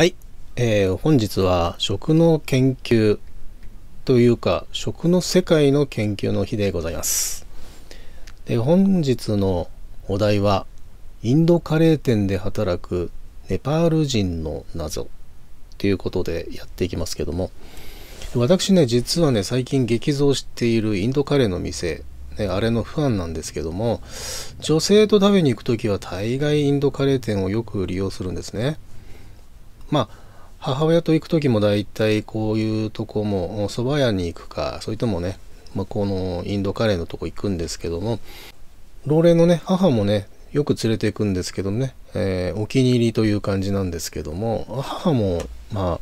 はい、えー、本日は食の研究というか食の世界の研究の日でございますで本日のお題はインドカレー店で働くネパール人の謎ということでやっていきますけども私ね実はね最近激増しているインドカレーの店ね、あれのファンなんですけども女性と食べに行く時は大概インドカレー店をよく利用するんですねまあ母親と行く時も大体こういうとこも蕎麦屋に行くかそれともね、まあ、このインドカレーのとこ行くんですけども老齢のね母もねよく連れて行くんですけどね、えー、お気に入りという感じなんですけども母もまあ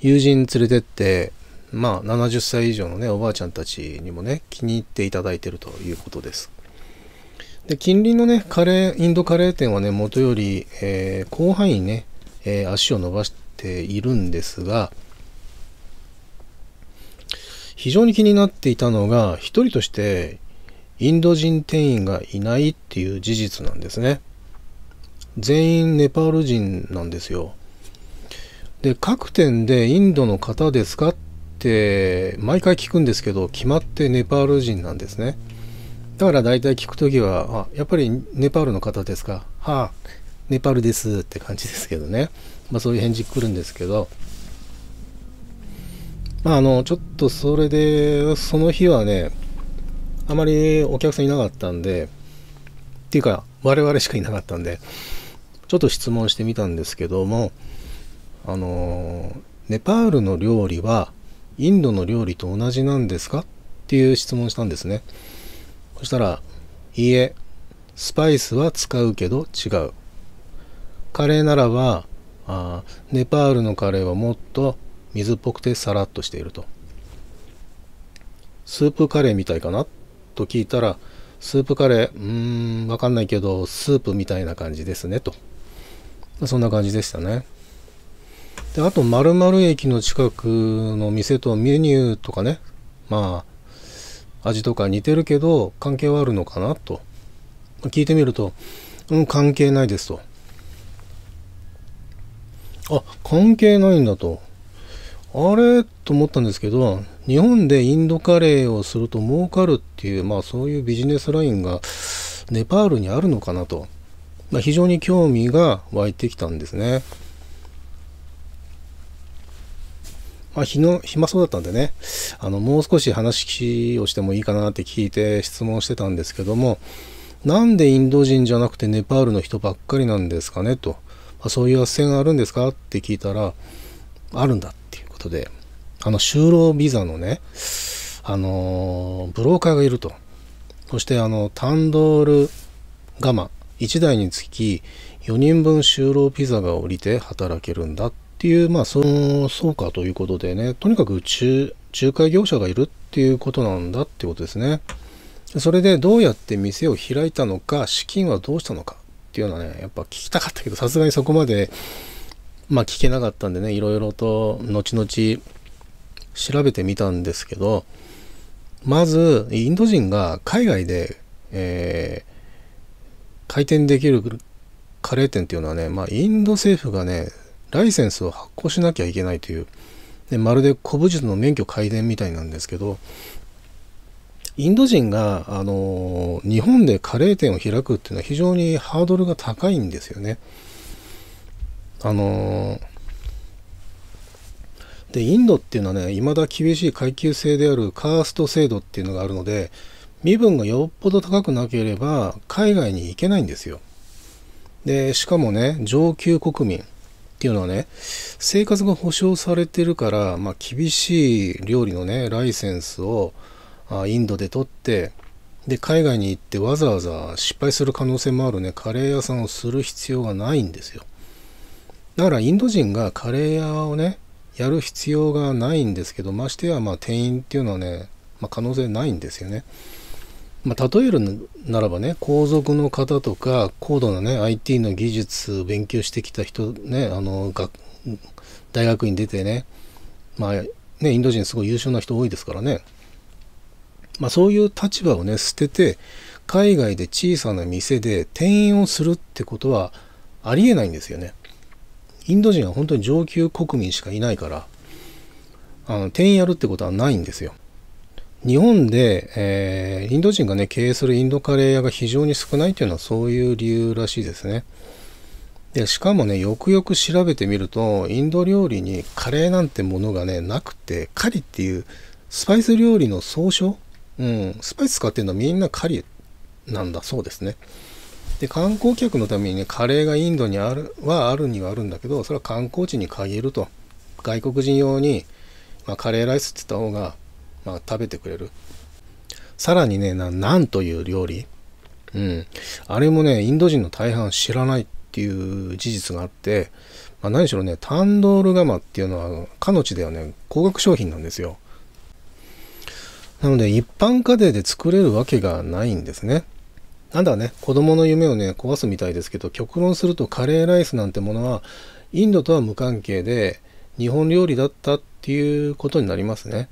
友人連れてってまあ70歳以上のねおばあちゃんたちにもね気に入っていただいてるということですで近隣のねカレーインドカレー店はねもとより、えー、広範囲ねえー、足を伸ばしているんですが、非常に気になっていたのが、一人としてインド人店員がいないっていう事実なんですね。全員ネパール人なんですよ。で、各店でインドの方ですかって毎回聞くんですけど、決まってネパール人なんですね。だから大体聞くときは、あ、やっぱりネパールの方ですかはあ、ネパールですって感じですけどね。まあそういう返事来るんですけど、まああの、ちょっとそれで、その日はね、あまりお客さんいなかったんで、っていうか我々しかいなかったんで、ちょっと質問してみたんですけども、あの、ネパールの料理はインドの料理と同じなんですかっていう質問したんですね。そしたら、いいえ、スパイスは使うけど違う。カレーならばあネパールのカレーはもっと水っぽくてさらっとしているとスープカレーみたいかなと聞いたらスープカレーうーんわかんないけどスープみたいな感じですねとそんな感じでしたねであと○○駅の近くの店とメニューとかねまあ味とか似てるけど関係はあるのかなと聞いてみると、うん、関係ないですとあ、関係ないんだと。あれと思ったんですけど、日本でインドカレーをすると儲かるっていう、まあそういうビジネスラインがネパールにあるのかなと、まあ、非常に興味が湧いてきたんですね。まあ、日の、暇そうだったんでね、あの、もう少し話をしてもいいかなって聞いて質問してたんですけども、なんでインド人じゃなくてネパールの人ばっかりなんですかねと。あそういう斡旋あるんですかって聞いたら、あるんだっていうことで、あの、就労ビザのね、あのブローカーがいると。そして、あの、タンドールガマ、1台につき4人分就労ビザが降りて働けるんだっていう、まあ、その、そうかということでね、とにかく仲介業者がいるっていうことなんだってことですね。それでどうやって店を開いたのか、資金はどうしたのか。っていうのはね、やっぱ聞きたかったけど、さすがにそこまで、まあ聞けなかったんでね、いろいろと後々調べてみたんですけど、まず、インド人が海外で、えー、開店できるカレー店っていうのはね、まあ、インド政府がね、ライセンスを発行しなきゃいけないという、でまるで古武術の免許改伝みたいなんですけど、インド人が、あの、日本でカレー店を開くっていうのは非常にハードルが高いんですよね。あの、で、インドっていうのはね、いまだ厳しい階級制であるカースト制度っていうのがあるので、身分がよっぽど高くなければ海外に行けないんですよ。で、しかもね、上級国民っていうのはね、生活が保障されてるから、まあ、厳しい料理のね、ライセンスを、インドで取ってで海外に行ってわざわざ失敗する可能性もあるねカレー屋さんをする必要がないんですよだからインド人がカレー屋をねやる必要がないんですけどましてやまあ店員っていうのはね、まあ、可能性ないんですよね、まあ、例えるならばね皇族の方とか高度なね IT の技術を勉強してきた人ねあの学大学に出てねまあねインド人すごい優秀な人多いですからねまあ、そういう立場をね捨てて海外で小さな店で店員をするってことはありえないんですよね。インド人は本当に上級国民しかいないからあの店員やるってことはないんですよ。日本で、えー、インド人がね経営するインドカレー屋が非常に少ないっていうのはそういう理由らしいですね。でしかもねよくよく調べてみるとインド料理にカレーなんてものがねなくてカリっていうスパイス料理の総称うん、スパイス使ってるのはみんなカリなんだそうですね。で、観光客のためにね、カレーがインドにある、はあるにはあるんだけど、それは観光地に限ると。外国人用に、まあ、カレーライスって言った方が、まあ、食べてくれる。さらにね、な、なんという料理。うん。あれもね、インド人の大半知らないっていう事実があって、まあ、何しろね、タンドール釜っていうのは、かの地ではね、高額商品なんですよ。なので一般家庭で作れるわけがないんですね。なんだね、子供の夢をね、壊すみたいですけど、極論するとカレーライスなんてものは、インドとは無関係で、日本料理だったっていうことになりますね。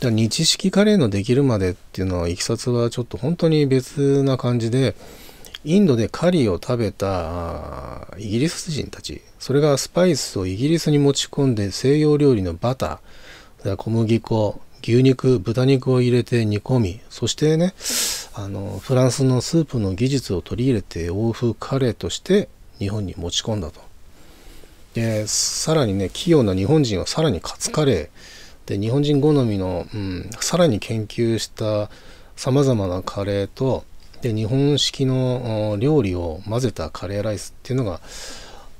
だ日式カレーのできるまでっていうのは、いきさつはちょっと本当に別な感じで、インドでカリーを食べたイギリス人たち、それがスパイスをイギリスに持ち込んで西洋料理のバター、小麦粉、牛肉豚肉を入れて煮込みそしてねあのフランスのスープの技術を取り入れて欧風カレーとして日本に持ち込んだとでさらにね器用な日本人はさらにカツカレーで日本人好みの、うん、さらに研究したさまざまなカレーとで日本式の料理を混ぜたカレーライスっていうのが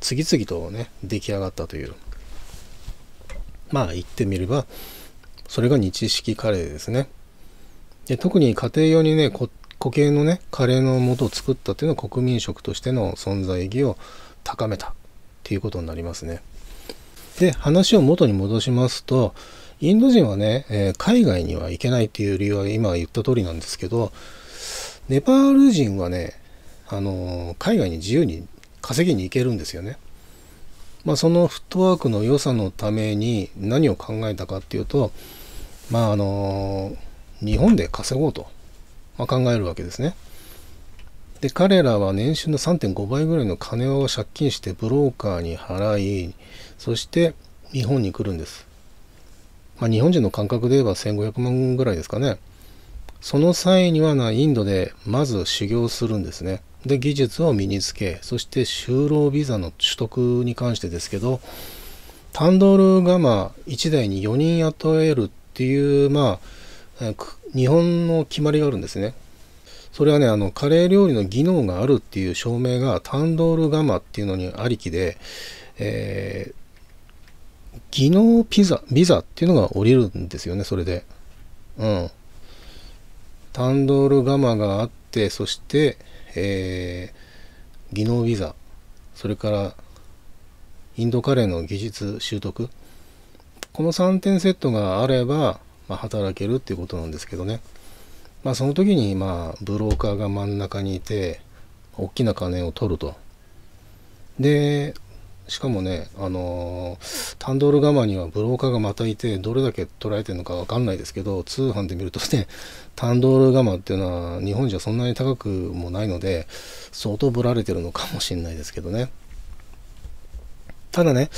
次々とね出来上がったというまあ言ってみればそれが日式カレーですね。で特に家庭用にね、固形のね、カレーの素を作ったっていうのは国民食としての存在意義を高めたっていうことになりますね。で、話を元に戻しますと、インド人はね、えー、海外には行けないっていう理由は今言った通りなんですけど、ネパール人はね、あのー、海外に自由に稼ぎに行けるんですよね。まあ、そのフットワークの良さのために何を考えたかっていうと、まああの日本で稼ごうと、まあ、考えるわけですね。で彼らは年収の3.5倍ぐらいの金を借金してブローカーに払いそして日本に来るんです、まあ、日本人の感覚で言えば1500万ぐらいですかねその際にはなインドでまず修行するんですねで技術を身につけそして就労ビザの取得に関してですけどタンドールガマ1台に4人雇えるっていう、まあ、日本の決まりがあるんですね。それはね、あの、カレー料理の技能があるっていう証明がタンドールガマっていうのにありきで、えー、技能ピザ、ビザっていうのが降りるんですよね、それで。うん。タンドールガマがあって、そして、えー、技能ビザ、それから、インドカレーの技術習得、この3点セットがあれば、まあ、働けるっていうことなんですけどね。まあその時に、まあブローカーが真ん中にいて、大きな金を取ると。で、しかもね、あのー、タンドール釜にはブローカーがまたいて、どれだけ取られてるのかわかんないですけど、通販で見るとね、タンドール釜っていうのは日本じゃそんなに高くもないので、相当ぶられてるのかもしれないですけどね。ただね、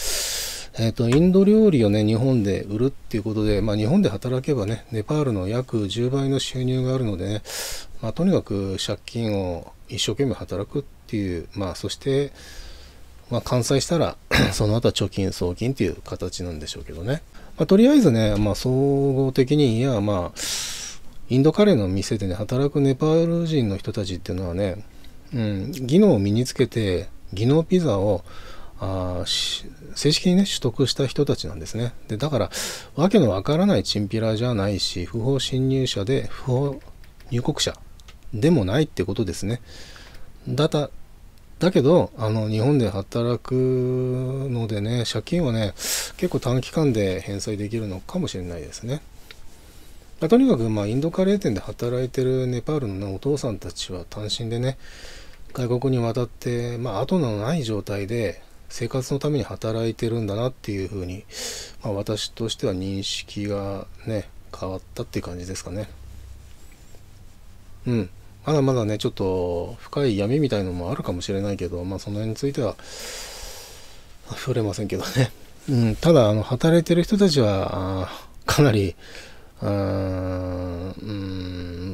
えっ、ー、と、インド料理をね、日本で売るっていうことで、まあ、日本で働けばね、ネパールの約10倍の収入があるのでね、まあ、とにかく借金を一生懸命働くっていう、まあ、そして、まあ、完済したら その後は貯金、送金っていう形なんでしょうけどね。まあ、とりあえずね、まあ、総合的にいや、まあ、インドカレーの店でね、働くネパール人の人たちっていうのはね、うん、技能を身につけて、技能ピザをあ正式にね取得した人たちなんですねでだからわけのわからないチンピラじゃないし不法侵入者で不法入国者でもないってことですねだただけどあの日本で働くのでね借金はね結構短期間で返済できるのかもしれないですねとにかく、まあ、インドカレー店で働いてるネパールの、ね、お父さんたちは単身でね外国に渡って、まあ、後のない状態で生活のために働いてるんだなっていうふうに、まあ、私としては認識がね変わったっていう感じですかねうんまだまだねちょっと深い闇みたいのもあるかもしれないけどまあその辺については触れませんけどね、うん、ただあの働いてる人たちはかなりうん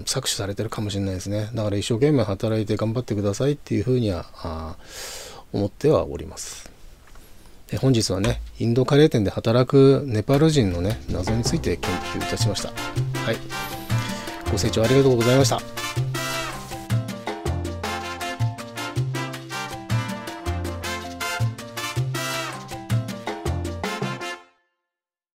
搾取されてるかもしれないですねだから一生懸命働いて頑張ってくださいっていうふうにはあ思ってはおります。本日はね、インドカレー店で働くネパール人のね、謎について研究いたしました。はい。ご清聴ありがとうございました。